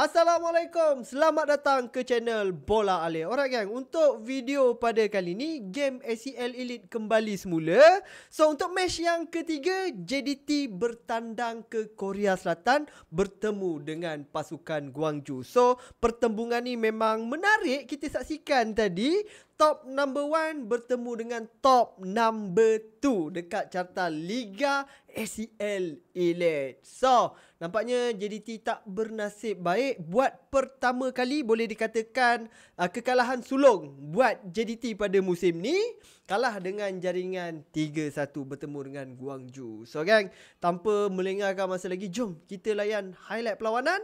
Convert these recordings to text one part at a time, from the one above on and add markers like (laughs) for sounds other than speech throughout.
Assalamualaikum Selamat datang ke channel Bola ale Alright gang Untuk video pada kali ni Game ACL Elite kembali semula So untuk match yang ketiga JDT bertandang ke Korea Selatan Bertemu dengan pasukan Guangzhou. So pertembungan ni memang menarik Kita saksikan tadi Top number one bertemu dengan top number two Dekat carta Liga SEL Elite. So, nampaknya JDT tak bernasib baik buat pertama kali boleh dikatakan uh, kekalahan sulung buat JDT pada musim ni kalah dengan jaringan 3-1 bertemu dengan Guangzhou. So, gang, tanpa melengahkan masa lagi, jom kita layan highlight perlawanan.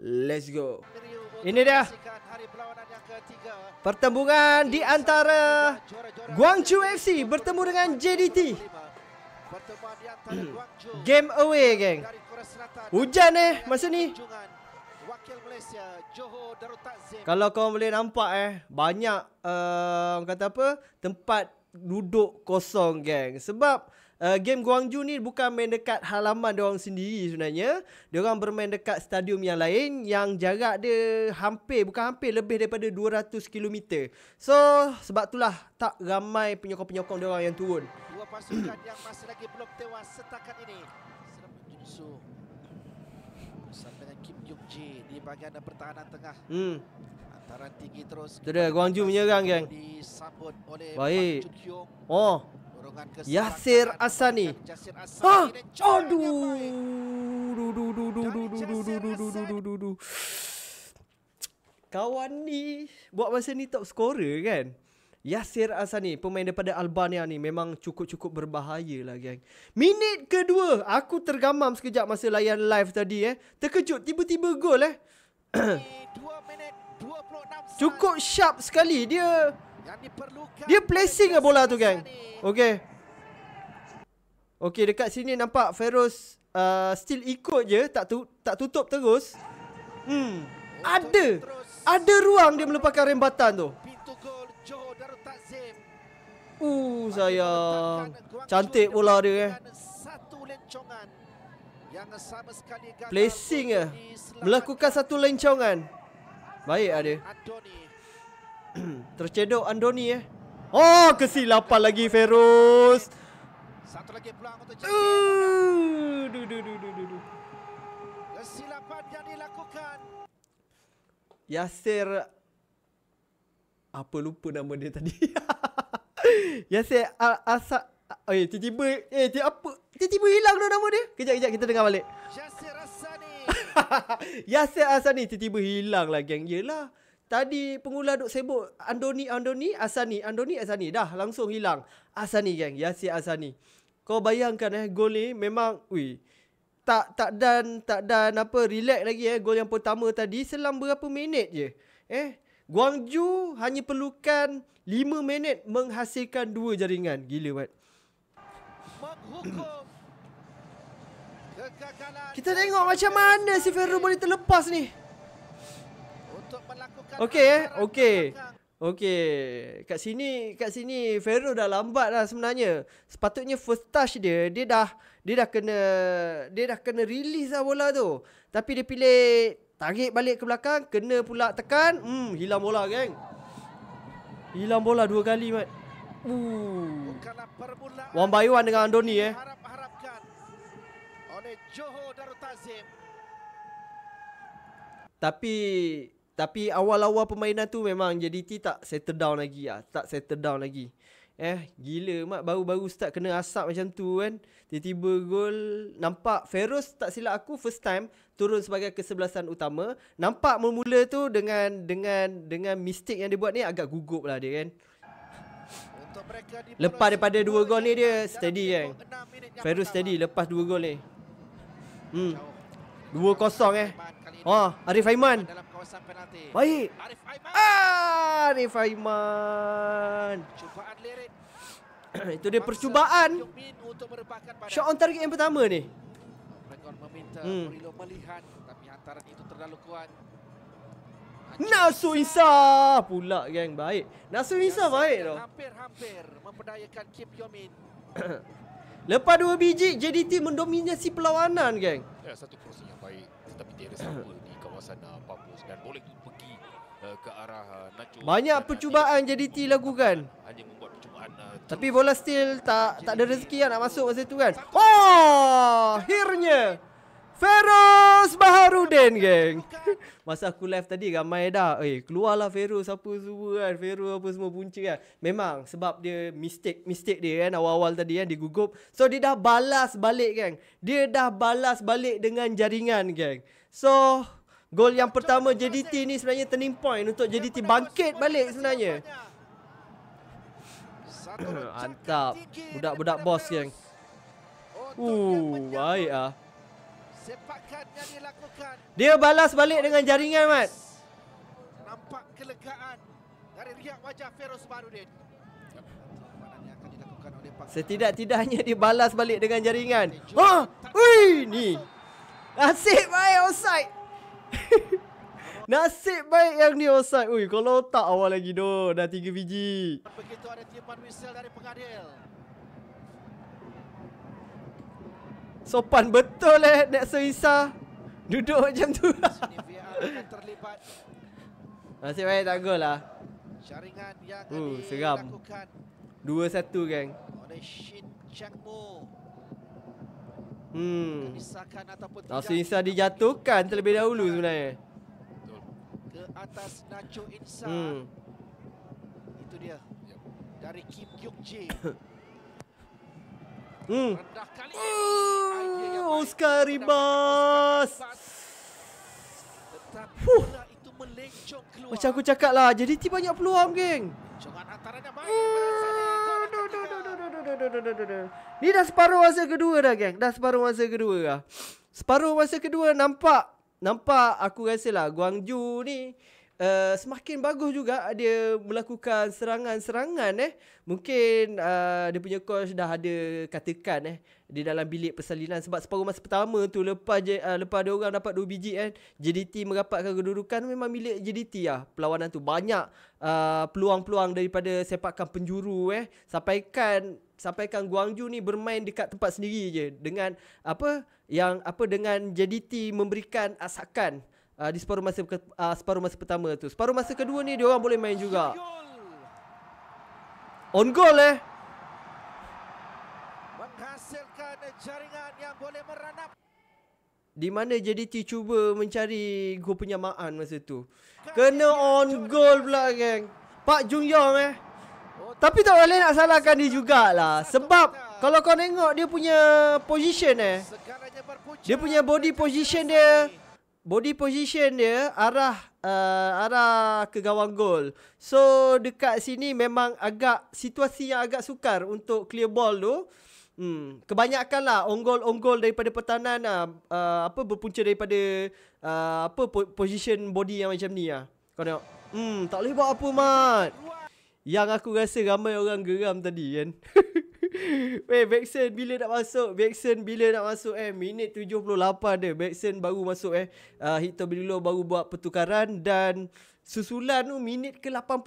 Let's go. Ini dia. Pertembungan di antara Guangzhou FC bertemu dengan JDT. Hmm. Game away geng Hujan eh masa ni Kalau korang boleh nampak eh Banyak uh, kata apa Tempat duduk kosong geng Sebab uh, game Guangzhou ni bukan main dekat halaman diorang sendiri sebenarnya Dia Diorang bermain dekat stadium yang lain Yang jarak dia hampir bukan hampir lebih daripada 200km So sebab itulah tak ramai penyokong-penyokong diorang yang turun pasukan yang masih lagi belum tewas setakat ini. Serangan Junsu bersama dengan Kim Jung Ji di bahagian pertahanan tengah. Hmm. Antaran tinggi terus. Tidak, Guangju menyerang, geng. Disambut oleh Baik. Pak Chukyong. Oh. Yasir Asani. Yasir Asani. Ha? Aduh. Du du du du du du du du du Kawan ni buat masa ni top scorer kan? Yasir Asani ni Pemain daripada Albania ni Memang cukup-cukup berbahaya lah geng Minit kedua Aku tergamam sekejap masa layan live tadi eh Terkejut tiba-tiba gol eh Cukup sharp sekali dia Dia placing lah bola tu geng Okay Okay dekat sini nampak Feroz uh, Still ikut je Tak tu, tak tutup terus Hmm Ada Ada ruang dia melepaskan rembatan tu Uh, sayang. Cantik bola dia eh. Satu placing eh melakukan satu lencongan baik ada Andoni (clears throat) tercedok Andoni eh oh kesilapan lagi Feroz satu lagi peluang untuk Jeff duh duh. du du du kesilapan yang dilakukan Yasir apa lupa nama dia tadi (laughs) Ya set Asa Eh tiba-tiba Eh tiba apa Tiba-tiba hilang tu nama dia Kejap-kejap kita dengar balik (laughs) Yasir Asani Yasir Asani Tiba-tiba hilang lah geng Yelah Tadi pengulah duk sebut Andoni Andoni Asani Andoni Asani Dah langsung hilang Asani geng Yasir Asani Kau bayangkan eh Gol ni memang Wih tak tak dan tak dan apa relax lagi eh gol yang pertama tadi selang berapa minit je eh Guangzhou hanya perlukan Lima minit menghasilkan dua jaringan gila buat kita tengok macam mana si Ferro boleh terlepas ni Okey eh Okey Okey Kat sini Kat sini Ferro dah lambat lah sebenarnya Sepatutnya first touch dia Dia dah Dia dah kena Dia dah kena release lah bola tu Tapi dia pilih Tarik balik ke belakang Kena pula tekan Hmm hilang bola geng Hilang bola dua kali Mat. Uh. Wan Bayuan dengan Andoni eh. Tapi tapi awal-awal permainan tu memang JDT tak settle down lagi ah, tak settle down lagi. Eh, gila mak baru-baru start kena asap macam tu kan. Tiba-tiba gol nampak Feroz tak silap aku first time turun sebagai kesebelasan utama. Nampak mula-mula tu dengan dengan dengan mistik yang dia buat ni agak gugup lah dia kan. Lepas daripada dua gol ni dia steady kan. Feroz steady lepas dua gol ni. Hmm. 2-0 eh. oh, Arif Aiman kawasan penalti. Baik. Arif Aiman. Ah, Arif Aiman. Cubaan lirik. (clears throat) Itu dia percubaan. Shot on target yang pertama ni. Rekor meminta hmm. Murilo melihat tapi hantaran itu terlalu kuat. Nasu Isa pula geng baik. Nasu Isa baik tu. Hampir-hampir memperdayakan Kim Yomin. (clears throat) Lepas dua biji, JDT mendominasi perlawanan, geng. Ya, satu crossing yang baik. Tetapi dia ada siapa di kawasan uh, Papus dan boleh pergi uh, ke arah uh, eh, Nacho. Banyak percubaan JDT lakukan. Hanya membuat percubaan. Uh, Tapi bola still tak tak ada rezeki nak masuk masa itu kan. Oh, akhirnya. Feroz Baharudin, geng. Masa aku live tadi ramai dah Eh keluarlah Ferus apa semua kan Ferus apa semua punca kan Memang sebab dia mistake Mistake dia kan awal-awal tadi kan digugup So dia dah balas balik kan Dia dah balas balik dengan jaringan geng So Gol yang pertama JDT ni sebenarnya turning point Untuk JDT bangkit balik sebenarnya (coughs) Antap Budak-budak bos geng Uh, baik ah sepakatnya dilakukan. Dia balas balik dengan jaringan, Mat. Nampak kelegaan dari riak wajah Feroz Barudin. Setidak-tidaknya dibalas balik dengan jaringan. Ha! Ui! Ni! Nasib baik Osai. (laughs) Nasib baik yang ni Osai. Ui, kalau tak awal lagi doh. Dah tiga biji. Begitu ada tiupan whistle dari pengadil. Sopan betul eh Nexo Isa Duduk macam tu Masih (laughs) baik tak gol lah Jaringan yang uh, seram. dilakukan 2-1 gang Hmm. Nasi Insa dijatuhkan terlebih dahulu sebenarnya. Ke atas Nacho Insa. Hmm. Itu dia. Dari Kim Kyuk Jin. (laughs) Hmm. Uh, Oscar Ribas. Huh. Macam aku cakap lah Jadi ti banyak peluang geng Ni dah separuh masa kedua dah geng Dah separuh masa kedua dah Separuh masa kedua nampak Nampak aku rasa lah Guangzhou ni Eh, semakin bagus juga dia melakukan serangan-serangan eh. Mungkin uh, dia punya coach dah ada katakan eh di dalam bilik persalinan sebab separuh masa pertama tu lepas je, uh, lepas dia orang dapat 2 biji kan JDT merapatkan kedudukan memang milik JDT lah perlawanan tu banyak uh, peluang-peluang daripada sepakan penjuru eh sampaikan sampaikan Guangzhou ni bermain dekat tempat sendiri je dengan apa yang apa dengan JDT memberikan asakan uh, di separuh masa uh, separuh masa pertama tu. Separuh masa kedua ni dia orang boleh main juga. On goal eh. Menghasilkan jaringan yang boleh meranap. Di mana JDT cuba mencari gol penyamaan masa tu. Kena on goal pula geng. Pak Jung Yong eh. Tapi tak boleh nak salahkan dia jugalah. Sebab kalau kau tengok dia punya position eh. Dia punya body position dia body position dia arah uh, arah ke gawang gol. So dekat sini memang agak situasi yang agak sukar untuk clear ball tu. Hmm, kebanyakan lah onggol-onggol daripada pertahanan lah, uh, apa berpunca daripada uh, apa position body yang macam ni lah. Kau tengok. Hmm, tak boleh buat apa, Mat. Yang aku rasa ramai orang geram tadi kan. (laughs) (laughs) Weh, Bexen bila nak masuk? Bexen bila nak masuk eh? Minit 78 dia. Bexen baru masuk eh. Uh, Hito Bililo baru buat pertukaran dan... Susulan tu minit ke 85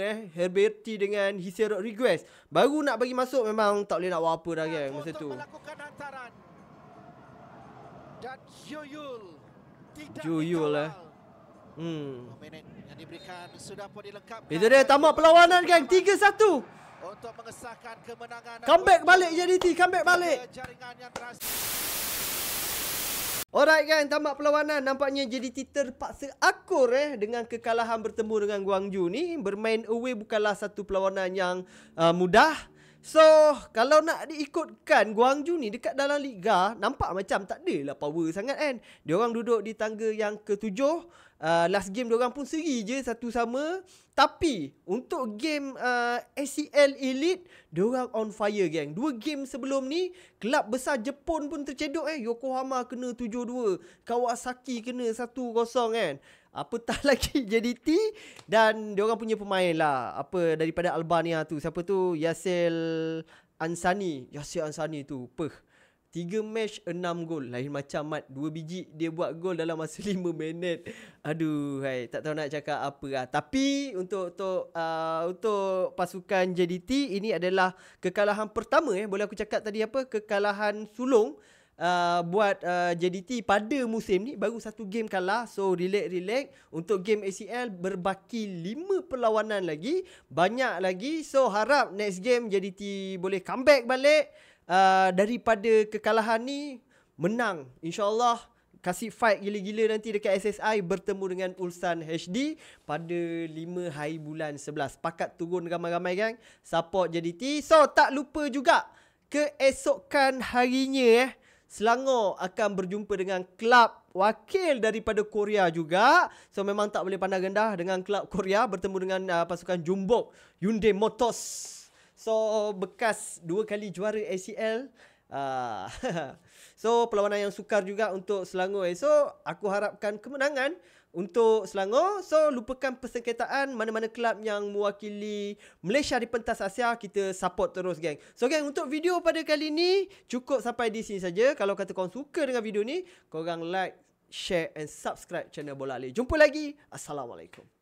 eh Herberti dengan Hisero request Baru nak bagi masuk memang tak boleh nak buat apa dah kan masa tu Juyul Tidak Juyul eh Hmm. Itu dia tamat perlawanan gang 3-1 untuk mengesahkan kemenangan. Comeback balik JDT, comeback balik. Alright gang, tamat perlawanan. Nampaknya JDT terpaksa akur eh dengan kekalahan bertemu dengan Guangzhou ni. Bermain away bukanlah satu perlawanan yang uh, mudah. So, kalau nak diikutkan Guangzhou ni dekat dalam Liga, nampak macam takde lah power sangat kan. Diorang duduk di tangga yang ketujuh. Uh, last game diorang pun seri je satu sama tapi untuk game uh, ACL Elite diorang on fire gang. dua game sebelum ni kelab besar Jepun pun tercedok eh Yokohama kena 7-2 Kawasaki kena 1-0 kan tak (laughs) lagi JDT dan diorang punya pemain lah apa daripada Albania tu siapa tu Yasil Ansani Yasir Ansani tu Perh Tiga match, enam gol. Lain macam Mat. Dua biji dia buat gol dalam masa (laughs) lima minit. Aduh, hai. tak tahu nak cakap apa lah. Tapi untuk untuk, uh, untuk pasukan JDT, ini adalah kekalahan pertama. Eh. Boleh aku cakap tadi apa? Kekalahan sulung. Uh, buat uh, JDT pada musim ni baru satu game kalah so relax relax untuk game ACL berbaki lima perlawanan lagi banyak lagi so harap next game JDT boleh comeback balik Uh, daripada kekalahan ni menang insyaallah kasih fight gila-gila nanti dekat SSI bertemu dengan Ulsan HD pada 5 hari bulan 11 pakat turun ramai-ramai kan support JDT so tak lupa juga keesokan harinya eh Selangor akan berjumpa dengan klub wakil daripada Korea juga. So memang tak boleh pandang rendah dengan klub Korea bertemu dengan uh, pasukan jumbo Hyundai Motors. So bekas dua kali juara ACL ah, (laughs) So perlawanan yang sukar juga untuk Selangor esok eh. Aku harapkan kemenangan untuk Selangor So lupakan persengketaan mana-mana kelab yang mewakili Malaysia di pentas Asia Kita support terus geng So geng untuk video pada kali ni Cukup sampai di sini saja Kalau kata korang suka dengan video ni Korang like, share and subscribe channel Bola Ali Jumpa lagi Assalamualaikum